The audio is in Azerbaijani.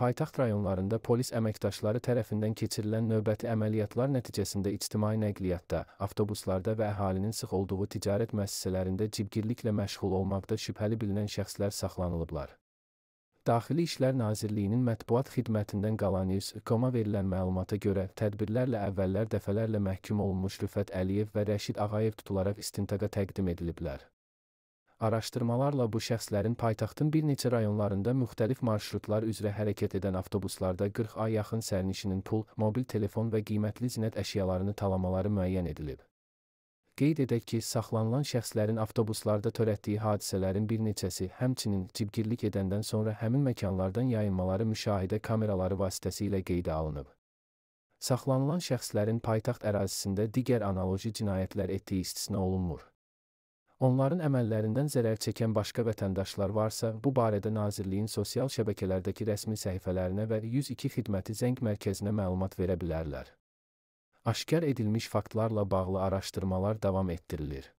Paytaxt rayonlarında polis əməkdaşları tərəfindən keçirilən növbəti əməliyyatlar nəticəsində ictimai nəqliyyatda, avtobuslarda və əhalinin sıx olduğu ticarət müəssisələrində cibgirliklə məşğul olmaqda şübhəli bilinən şəxslər saxlanılıblar. Daxili İşlər Nazirliyinin mətbuat xidmətindən qalan yüz koma verilən məlumata görə tədbirlərlə əvvəllər dəfələrlə məhkum olunmuş Rüfət Əliyev və Rəşid Ağayev tutularaq istintaqa təqdim ediliblər. Araşdırmalarla bu şəxslərin paytaxtın bir neçə rayonlarında müxtəlif marşrutlar üzrə hərəkət edən avtobuslarda 40-a yaxın sərnişinin pul, mobil telefon və qiymətli zinət əşyalarını talamaları müəyyən edilib. Qeyd edək ki, saxlanılan şəxslərin avtobuslarda törətdiyi hadisələrin bir neçəsi, həmçinin cibgirlik edəndən sonra həmin məkanlardan yayınmaları müşahidə kameraları vasitəsilə qeydə alınıb. Saxlanılan şəxslərin paytaxt ərazisində digər analoji cinayətlər etdiyi istisna olunmur onların əməllərindən zərər çəkən başqa vətəndaşlar varsa, bu barədə Nazirliyin sosial şəbəkələrdəki rəsmi səhifələrinə və 102 xidməti zəng mərkəzinə məlumat verə bilərlər. Aşkar edilmiş faktlarla bağlı araşdırmalar davam etdirilir.